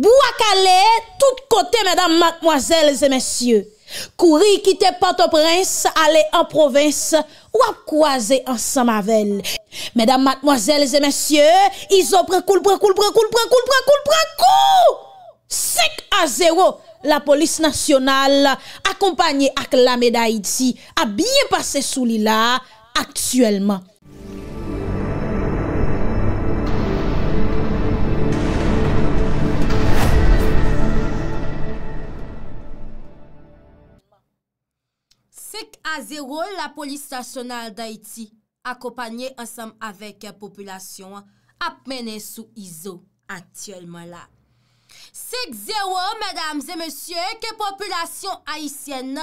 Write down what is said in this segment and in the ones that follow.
Bou ak ale, tout kote, mèdam, mèdmòzèl, zè mèsyè. Kouri, kite patoprens, ale an provins, wap kwa zè an samavell. Mèdam, mèdmòzèl, zè mèsyè, izò prekoul, prekoul, prekoul, prekoul, prekoul, prekoul, prekoul. Sek a zè wò, la polis nasyonal, akompanyè ak la mèd'aïdi, a byè pase sou li la, aksyèlman. Sek a zero la polis stasyonal da iti akopanyen ansam avek popylasyon ap menen sou izo antyeleman la. Sek zero, madame zemesye, ke popylasyon haisyen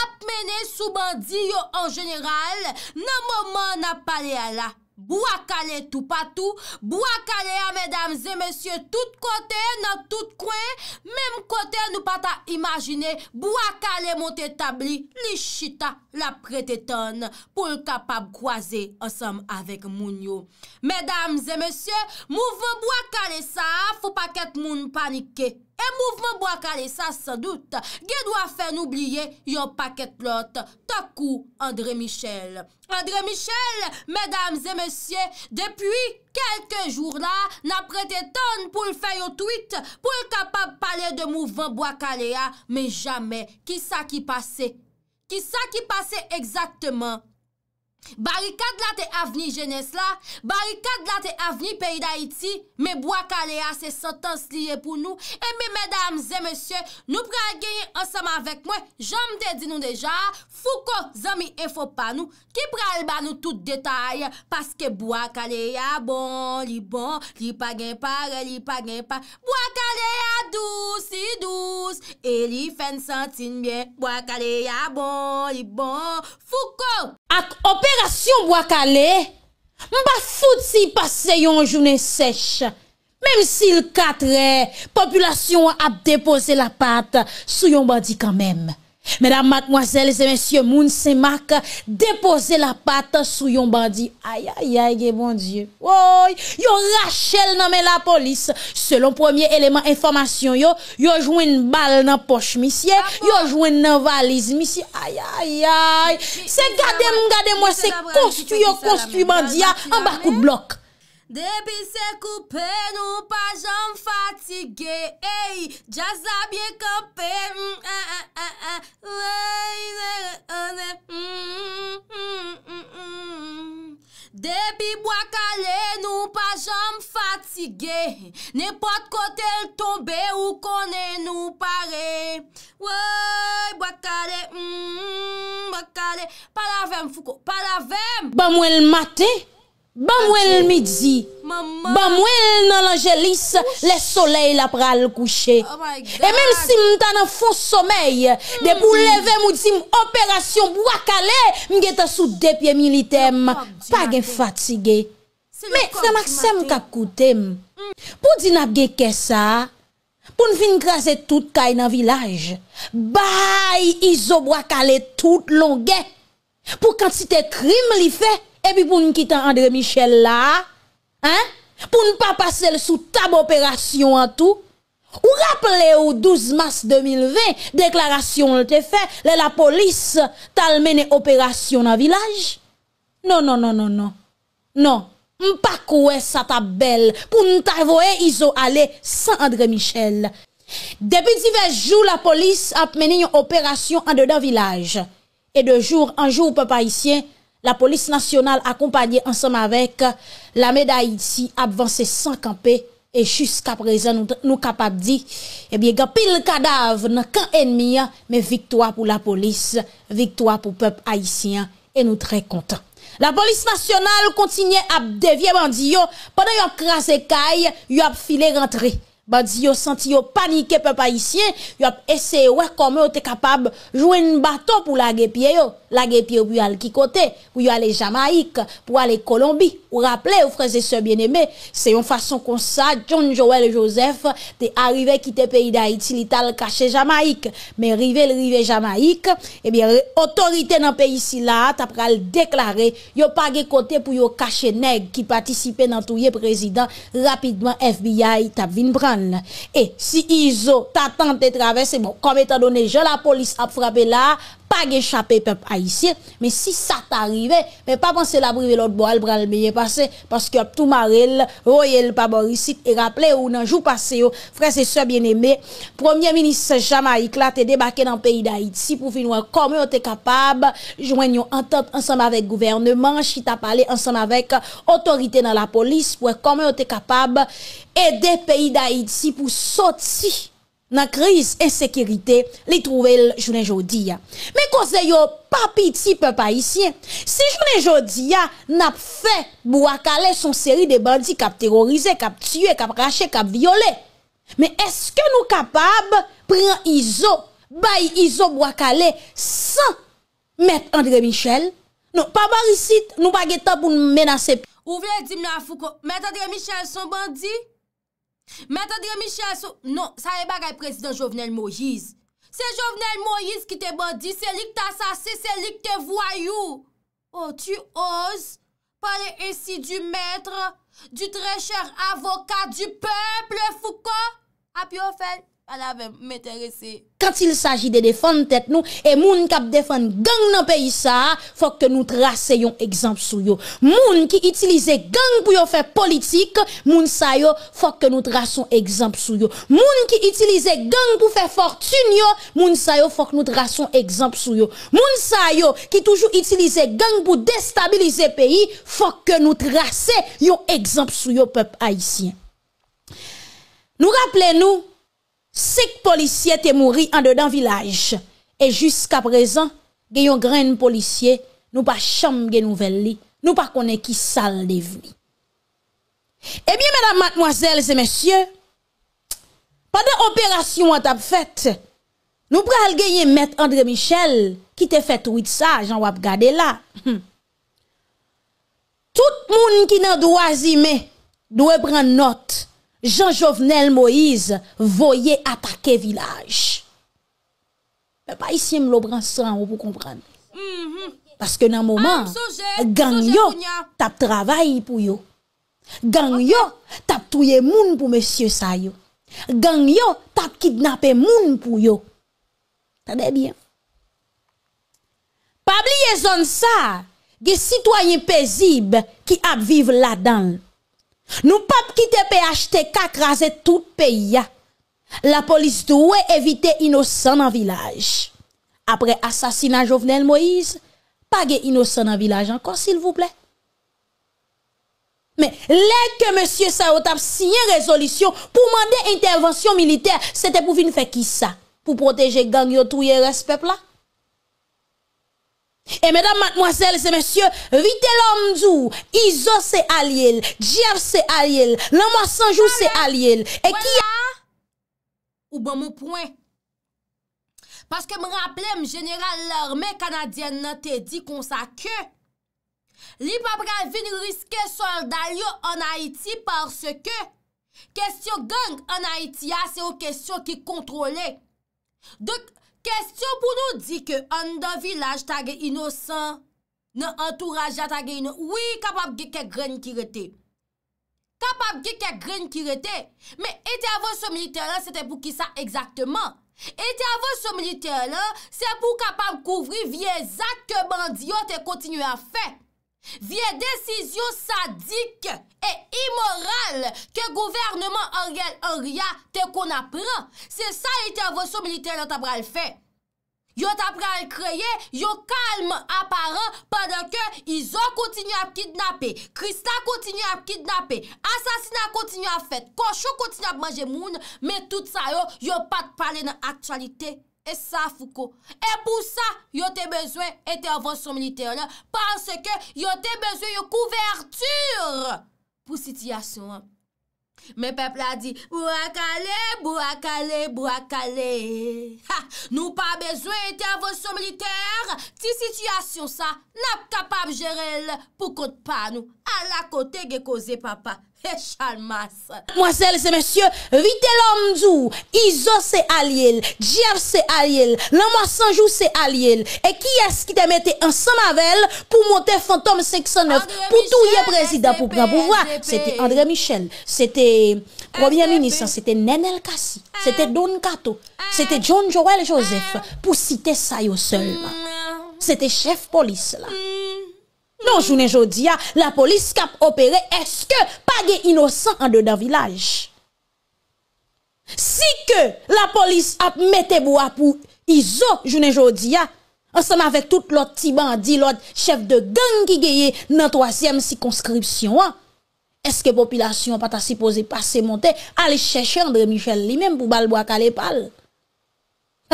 ap menen sou bandiyo an jeneral nan moman ap pale ala. Bou akalè tou patou Bou akalè a mèdames et mèsyè Tout kote nan tout kwen Mèm kote nou pata imajine Bou akalè mont etabli Li chita la pret eton Poul kapab kwa zè Ansem avèk moun yo Mèdames et mèsyè Mouvou bou akalè sa Fou paket moun panike. E mouvman Boakale sa san dout. Ge dwa fen oubliye yon paket plot. Takou André Michel. André Michel, medams et messieurs, depuy kelke jour la, nan prete ton pou l'fe yon tweet, pou l'kapab pale de mouvman Boakale a, ah. men jamè. Ki sa ki pase? Ki sa ki pase ekzakteman? Barikat ah, la te avni genes la, barikat la te avni peyi da iti, me Boakale a se sotans liye pou nou, e me medam zemesye, nou pral genye ansama vek mwen, jom te di nou deja, fou ko zami enfo pa nou, ki pral ba nou tout detay, paske Boakale a ah, bon, li bon, li pa gen par, li pa gen par, Boakale a ah, douz, si douz, e li fen santin bien, Boakale a bon, li bon, fou ko... Avec opération bois calé fous foutre si passe une journée sèche même si le 4 population a déposé la pâte, sous yon quand même Mesdames, mademoiselles et messieurs, Moun Saint-Marc la patte sous yon bandit. Aïe, aïe, aïe, bon Dieu. Oh, yon Rachel nommé la police. Selon premier élément information, yo, yo joué une balle dans poche, monsieur. Ah, yo joué une valise, monsieur. Aïe, aïe, aïe. C'est gardez-moi, gardez-moi, c'est construit, construit bandit ah, en bas coup bloc. Depi se koupe nou pa jom fatige Eyi, jaz la bie kope mm, eh, eh, eh, mm, mm, Depi bwa kale nou pa jom fatige Nepot kote l tombe ou kone nou pare Woy, bwa kale, mw, bwa kale Paravem fuko, paravem Bamwe l mate Ban mwen l midi, ban mwen l nan anjelis, le soley la pral kouche. E men si m tan an fonsomey, de pou mm. leve oh, m ou di m operasyon bwa kale, m gen ta sou depye militem, pa gen fatige. Me, sa maksem kakoutem, pou di nap gen kesa, pou n fin grase tout kay nan vilaj, bay i zo bwa kale tout lon gen, pou kant si te trim li fe, Et puis pour nous quitter André Michel là, hein? Pour ne pas passer sous table opération en tout. Ou rappelez au 12 mars 2020, déclaration de fait, la police t'a mené opération dans le village. Non, non, non, non, non. Non. pas quoi ça ta belle pour nous ils iso aller sans André Michel. Depuis divers jours, la police a mené une opération en dedans village. Et de jour en jour, papa ici la police nationale accompagnée ensemble avec euh, la médaille ici avancé sans camper et jusqu'à présent nous nous capable dit eh bien gars pile cadavre dans camp ennemi hein, mais victoire pour la police victoire pour peuple haïtien et nous très contents la police nationale continue à dévier bandi pendant yo crasé caille yo a filé rentrer bandi yo senti yo paniqué peuple haïtien il a essayé ouais comment était capable jouer un bateau pour la guépier. La pied pour aller qui côté, pour aller Jamaïque, pour aller Colombie. Ou rappelez aux frères et sœurs bien-aimés, c'est une façon comme ça John Joel Joseph t'est arrivé quitter pays d'Haïti, l'Ital caché Jamaïque, mais arrivé le Jamaïque, eh bien autorité dans pays ici là, t'a déclaré déclarer, yo pas côté pour yo cacher nègres qui participait dans tout président rapidement FBI t'a Vin prendre. Et si ISO t'attend de traverser bon, comme étant donné je la police a frappé là, pas échapper peuple haïtien, mais si ça t'arrive, mais pas penser la priver l'autre bois, bras le meilleur passé, parce que tout marel, royal pas ici, et rappelez ou nan jour passé, oh, frère et sœurs bien aimé premier ministre Jamaïque là, t'es débarqué dans le pays d'Haïti pour finir comment on capable, joignons entente ensemble avec gouvernement, t'a parlé ensemble avec autorité dans la police, pour comment on est capable aider pays d'Haïti pour sortir dans crise insécurité les trouvel jour jodi a mais cause yo pas petit le haïtien si journée jodi a n'a fait boakale son série de bandits cap terroriser cap tuer cap racher cap violer mais est-ce que nous capables prendre iso bay iso boakale sans mettre André Michel non pas ici. nous pas gain temps pour menacer ou voulez dire m'a mettre André Michel son bandit Mète André Michel sou... Non, sa e bagay prezident Jovenel Moïse. Se Jovenel Moïse ki te bandi, se li k ta sase, se li k te voyou. Oh, tu ose pale ensi du mètre, du trecheur avoka, du pèple fouko? Api ou fèl? Ben, Quand il s'agit de défendre tête nous et moun kap défendre gang dans pays ça, faut que nous tracions exemple sur yo. Moun qui utilise gang pour faire politique, moun sa yo, faut que nous traçons exemple sur yo. Moun qui utilise gang pour faire fortune yo, moun sa yo, faut que nous traçons exemple sur yo. Moun sa yo qui toujours utilise gang pour déstabiliser pays, faut que nous tracions exemple sur yo peuple haïtien. Nous rappelez nous cinq policiers étaient morts en dedans village. Et jusqu'à présent, un grand policier, nous pas chambre de nouvelles, nous pas qui sale devenu. Eh bien, mesdames, mademoiselles et messieurs, pendant l'opération à ta faite, nous prenons gagner maître André Michel, qui te fait tout ça, j'en wap gade là. Hum. Tout le monde qui n'a droit doit prendre note. Jean-Jovenel Moïse voyait attaquer village. Mais pas ici, me le vous comprendre. Mm-hmm. Parce que dans le moment, ah, gang yo tap travail pour yo. Gang yo tap touye moun pour monsieur sa yo. Gang yo tap kidnappé moun pour yo. Tade bien. Pas oublier zone ça, des citoyens paisibles qui vivent vivre là-dedans. Nous ne pouvons pas quitter PHTK craser tout pays. La police doit éviter innocents dans village. Après assassinat Jovenel Moïse, pas innocents dans village encore s'il vous plaît. Mais les que monsieur Saotap signé résolution pour demander intervention militaire, c'était pour venir faire qui ça Pour protéger gang et tout respect là E mèdam matmwazèl, se mèsyè, vite lòm djou, izò se aliyèl, djèr se aliyèl, lòm wò sanjou se aliyèl, e ki ya? Ou bon mò pwè? Paske mè rappelèm, jenèral lòr mè kanadyèn nan te di kon sa kè, li pap rè vin riske soldalyò an Haiti parce kè, kèsyò gang an Haiti ya, se o kèsyò ki kontrole. Dòk, Kestyon pou nou di ke an dan vilaj tagay inosan, nan antourajat tagay inosan, wii kapab ge ke gren kirete. Kapab ge ke gren kirete, men ete avon sou militer lan, sete pou ki sa exaktman. Ete avon sou militer lan, se pou kapab kouvri viezak ke bandiyot e kontinu an fek. Viye desisyon sadik e imoral ke gouvernman an riyal an riyal te kon apren. Se sa yote avosyon militer yote apre al fe. Yote apre al kreye, yote kalm aparen padan ke yon kontinye ap kidnapé, krista kontinye ap kidnapé, asasina kontinye ap fet, kosho kontinye ap manje moun, men tout sa yo yote pat pale nan aktsalite. E sa fuko, e pou sa yote bezwen ete avansyon militer la, panse ke yote bezwen yon kouvertur pou sityasyon. Men peple la di, Bou akale, bou akale, bou akale, nou pa bezwen ete avansyon militer, ti sityasyon sa, nap kapab jere la pou kont pa nou, a la kote ge koze papa. Chalmas. Moi, et messieurs, vite l'homme Iso c'est Aliel, Jeff c'est Aliel, l'homme c'est Aliel. Et qui est-ce qui te metté ensemble avec pour monter Fantôme 509 pour tout le président pour prendre pouvoir? C'était André Michel, c'était Premier ministre, c'était Nenel Kassi, c'était Don Kato, c'était John Joel Joseph, pour citer ça seulement. Mm. C'était chef police là. Mm. Non, journée jodia, la police cap opéré, est-ce que pas des innocents en dedans village? Si que la police a mette bois pour iso, journée jodia, ensemble avec tout l'autre petit bandit, l'autre chef de gang qui gagne dans troisième circonscription, hein, est-ce que population pas ta supposé passer monter, aller chercher André Michel lui-même pour bal bois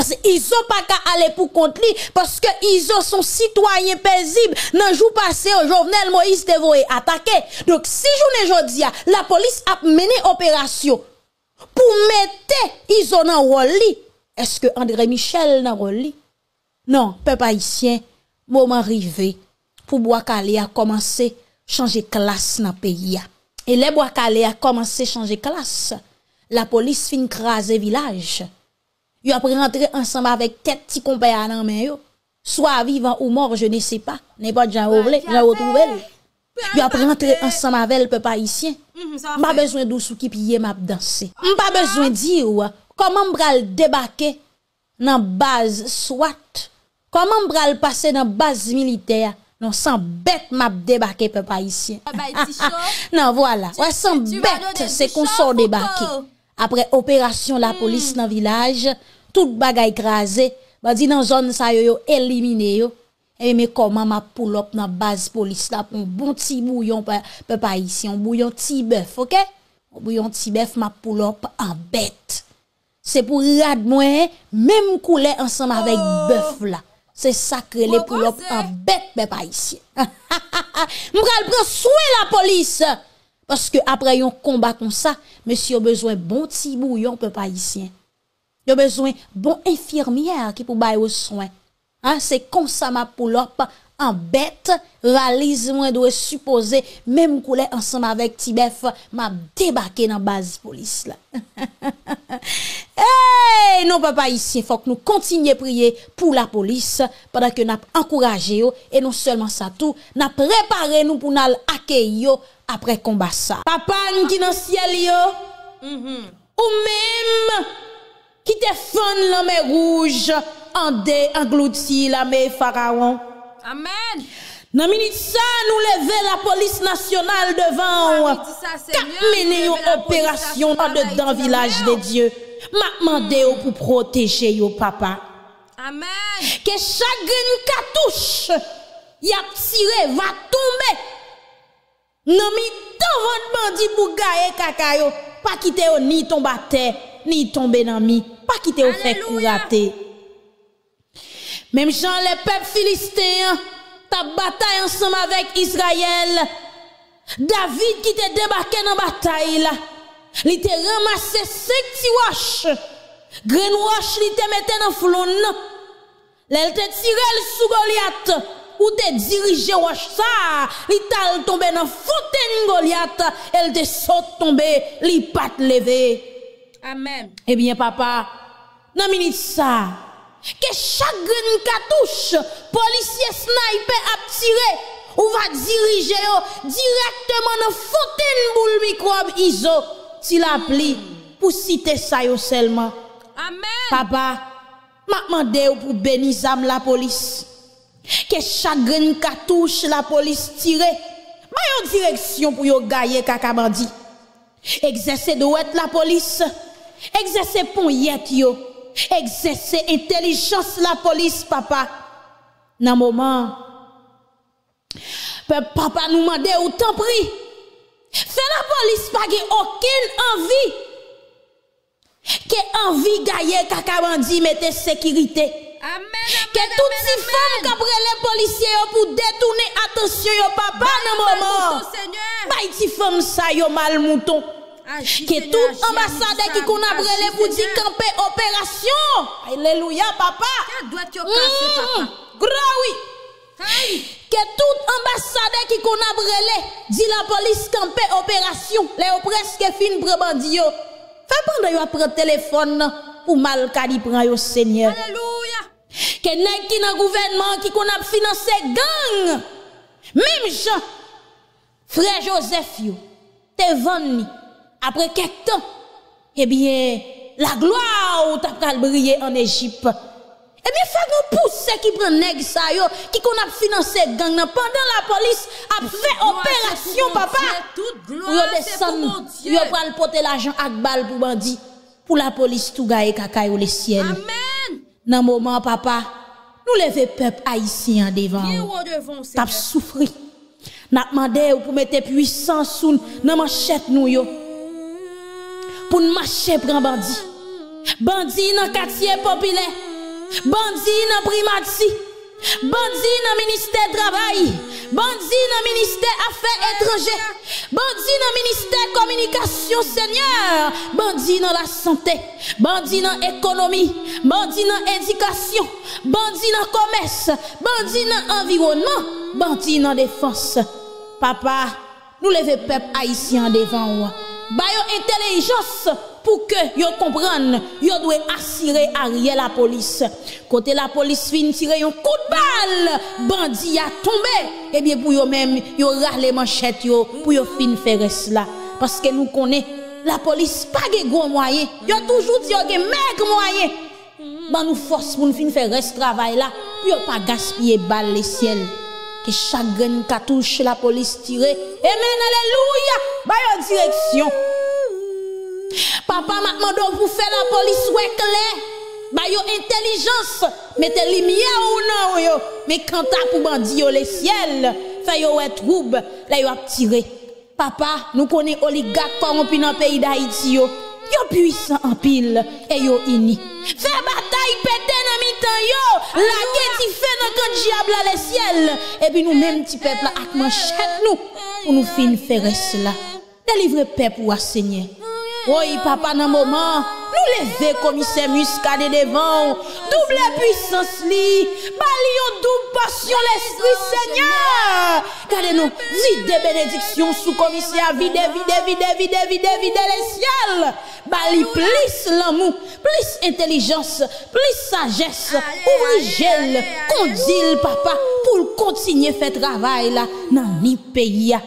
parce qu'ils n'ont pas qu'à aller pour contre lui, parce qu'ils sont citoyens paisibles. Dans le jour passé, Jovenel Moïse Devoé attaqué. Donc, si journée dis la police a mené opération pour mettre Iso dans le est-ce que André Michel dans le Non, peuple haïtien, moment arrivé pour Boakale a commencé à changer classe dans le pays. Et les Boakale a commencé à changer classe. La police fin craser village. Yon pre rentre ansan ma vek tet ti kompeya nan men yo. So a vivan ou mor, je ne se pa. Nen pa di jan rouble, jan rou touvel. Yon pre rentre ansan mm-hmm, ma vel pe pa isyen. Mpa bezwen dou sou ki piye map danse. Ah. Mpa bezwen di ou a. Koman mbra l debake nan baz swat. Koman mbra l pase nan baz militea. Non san bet map debake pe pa isyen. Nan wala, wè san bet se kon so debake. après opération la hmm. police dans village, tout bagay écrasé, ba dit dans zone ça yo éliminé yo. Et eh, mais comment m'a pull up dans base police là pour un bon petit bouillon peuple ici, un bouillon petit bœuf, OK Un bouillon petit bœuf m'a pull up en bête. C'est pour rad hein? même couler ensemble avec oh. bœuf là. C'est sacré les pull up en bête peuple ici. M'pral prendre soin la police. Parce que après un combat comme ça, monsieur a besoin bon petit bouillon peu haïtien. Il a besoin bon infirmière qui pour bailler aux soins. Hein, c'est comme ça m'a poulope en bête, réalise moi doit supposer même couler ensemble avec Tibef m'a débarqué dans base police là. Eh, non, papa ici, il faut que nous continuions à prier pour la police pendant que nous encouragé et non seulement ça tout, nous préparé nous pour nous accueillir après combat ça. Papa, nous qui dans ciel yo, -hmm. ou même qui te fond la mer rouge, en dé, englouti la mer pharaon. Amen. Dans minute ça, nous levons la police nationale devant une opération dans le village des dieux m'a demandé pour protéger yo papa. Amen. Que chaque cartouche y a tiré va tomber. Non mi tant votre bandi pour gaye kaka yo, pas quitter ni tomber à ni tomber dans mi, pas quitter au fait courater. Même Jean les peuples philistins ta bataille ensemble avec Israël. David qui te débarqué dans la bataille là. Li te ramasse 5 ti wache. roche te mette nan flon Il Lèl tiré le sous Goliath. Ou te dirigé Il sa. Li tal tombe dans fontaine Goliath. elle te sauté tombe. Li pat leve. Amen. Eh bien papa. Nan minit sa. que chaque green katouche. policier sniper a tiré Ou va diriger yo. directement fontaine boule boule microbe iso Ti la pli pou site sa yo selman. Amen! Papa, ma mande yo pou benizam la polis. Ke chagrin katouche la polis tire, mayon direksyon pou yo gaye kakamandi. Ek zese de wet la polis, ek zese pon yet yo, ek zese intelijans la polis, papa. Nan mouman, pe papa nou mande yo tan priy, Se la polis pa ge okil anvi. Ke anvi gaye kaka bandi mette sekirite. Amen, amen, amen. Ke tout ti fom ka brele polisye yo pou detoune atensye yo papa nan mouman. Bay ti fom sa yo mal mouton. Ah, ke tout ambasade ki kou na brele pou di kampe operasyon. Alleluya papa. Moum, moum, moum. Que tout ambassadeur qui qu'on a dit la police campé opération, les presque fin de yo. Fais pendant yo prendre téléphone pour mal calibrer yo Seigneur. Alléluia. Que nèg qui dans gouvernement qui qu'on a financé gang. Même Jean frère Joseph te venu après quelques temps eh bien la gloire t'a briller en Égypte. E mi fag nou pouse se ki pren neg sa yo Ki kon ap finanse gang nan Pendan la polis ap fe operasyon papa Yo desan Yo pral pote l'ajan ak bal pou bandi Pou la polis tou gaye kakay ou le sien Nan mouman papa Nou leve pep aisyen devan Tap soufri Nat mande ou pou metep 800 sou Nan man chet nou yo Pou nan man chet pran bandi Bandi nan katiye popile Bandi nan katiye popile Bandi dans primati. Bandi dans ministère travail. Bandi dans ministère affaires étrangères. Bandi dans ministère communication, Seigneur. bandi dans la santé. Bandi dans économie. Bandi dans éducation. Bandi dans commerce. Bandi dans environnement. Bandi dans défense. Papa, nous levons peuple haïtien devant nous. Bayo intelligence pour que yo comprenne, yo devez assurer la police. Côté la police fin tirer un coup de balle, bandit a tombé. Eh bien pour yo même, yo râler les manchettes. pour yo fin faire cela parce que nous connaissons la police pas de gros moyens. Yo toujours dit yo des moyens. Ben bah, nous force pour nous fin faire ce travail là, puis pas gaspiller balle les ciel. Que chaque qui touche la police tire. Amen alléluia. bah yo direction. Papa, matman do pou fè la polis wèk lè, ba yo entelijans, metè li miè ou nan yo, me kanta pou bandi yo lè sèl, fè yo wè troub, lè yo aptire. Papa, nou konè oligak koron pi nan peyi da iti yo, yo pwisan an pil, e yo ini. Fè batay pè dene mi tan yo, lakè ti fè nan kon diable lè sèl, e pi nou menm ti pepla akman chèk nou, pou nou fin fè res la. Delivre pep wè sènyè. Oye papa nan moman, nou leve komise muskade devan. Double puissance li, bali yon double passion l'esprit seigneur. Kade nou vide benediksyon sou komise a vide, vide, vide, vide, vide, vide les ciel. Bali plis l'amou, plis intelijans, plis sagesse, oubri jel. Kondil papa pou kontinye fet ravay la nan ni peyi ya.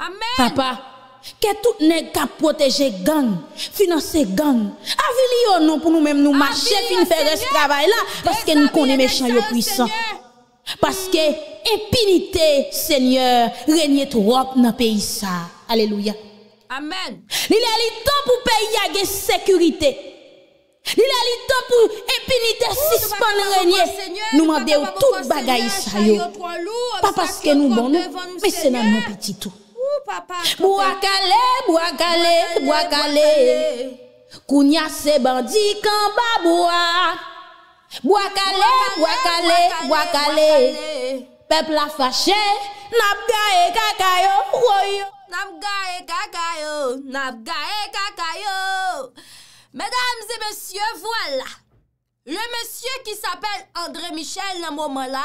Amen. Papa. Ke tout ne ka proteje gang, finanse gang, avili yo nou pou nou menm nou mache, fin fere se travay la, paske nou konen mechanyo pwisan. Paske epinite, seigneur, renyet wop na peyisa. Aleluya. Nile aliton pou pey yage sekurite. Nile aliton pou epinite, seigneur, nile aliton pou epinite, sispan renyet, nou mwade ou tout bagay sa yo. Paske nou mwane, me se nan mwapetitou. Bwa kale, bwa kale, bwa kale, kounya se bandi kan ba bwa, bwa kale, bwa kale, bwa kale, pep la fache, nap ga e kaka yo, woy yo. Nap ga e kaka yo, nap ga e kaka yo, medams et messieurs, voilà. Le monsye ki s'apel Andre Michel nan mouman la,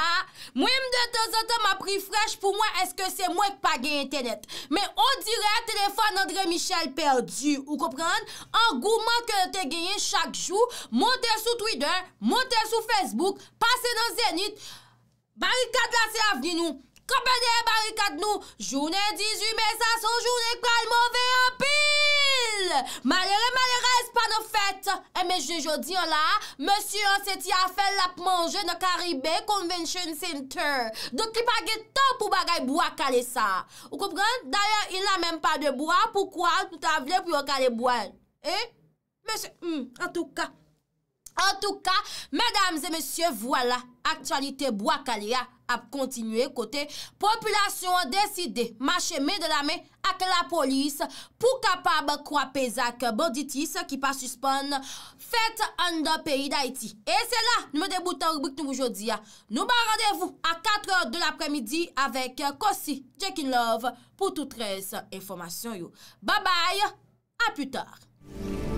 mwen m de tenzantan m apri fresh pou mwen eske se mwen k pa gen internet. Men o dire telefon Andre Michel perdu, ou kopran, an gouman ke te genye chak chou, monte sou Twitter, monte sou Facebook, pase nan Zenit, bari kad la se avni nou. Kabene barikat nou, jounen 18 mesas ou jounen kalmove apil. Malere, malere, espan ofet. Eme, je jodi an la, monsi an seti a fel ap manje nan Karibé Convention Center. Dok ki paget to pou bagay bo a kalé sa. Ou koupren, dayan, il la menm pa de bo a, poukwa, tout avle pou yo kalé bo an. E, eh? monsi, m, hmm, an tou ka. En tout ka, mèdames et mèsyè, voilà, aktualite Boakalia ap kontinue kote. Populasyon deside, mache mè de la mè ak la polis pou kapab kwa pezak banditis ki pa suspon fèt an da peyi d'Haïti. Et cè la, nou mède boutan rubik nou jodi. Nou mè randevou a 4 de l'apremidi avèk Kossi, Check in Love, pou toutres informasyon yo. Babay, ap utar.